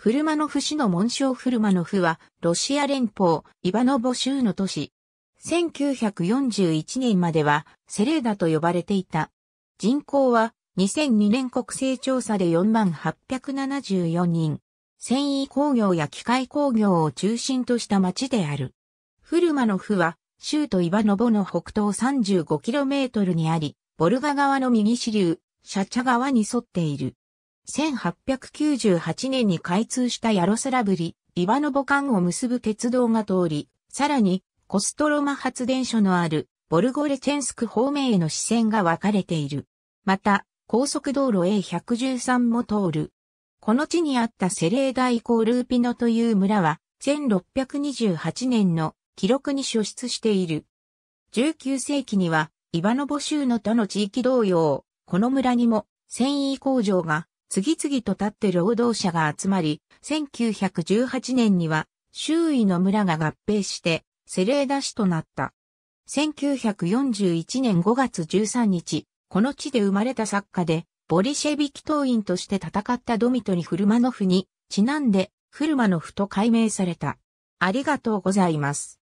フルマノフ市の紋章フルマノフは、ロシア連邦、イバノボ州の都市。1941年までは、セレーダと呼ばれていた。人口は、2002年国勢調査で4874人。繊維工業や機械工業を中心とした町である。フルマノフは、州都イバノボの北東 35km にあり、ボルガ川の右支流、シャチャ川に沿っている。1898年に開通したヤロスラブリ、イワノボ間を結ぶ鉄道が通り、さらに、コストロマ発電所のある、ボルゴレチェンスク方面への支線が分かれている。また、高速道路 A113 も通る。この地にあったセレーダイコールーピノという村は、1628年の記録に所出している。19世紀には、イバノボ州の他の地域同様、この村にも繊維工場が次々と立って労働者が集まり、1918年には周囲の村が合併してセレーダ市となった。1941年5月13日、この地で生まれた作家で、ボリシェビキ党員として戦ったドミトリ・フルマノフに、ちなんで、フルマノフと改名された。ありがとうございます。